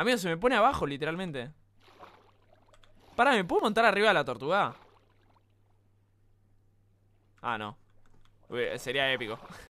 Amigo, se me pone abajo, literalmente. ¡Para! ¿me puedo montar arriba de la tortuga? Ah, no. sería épico.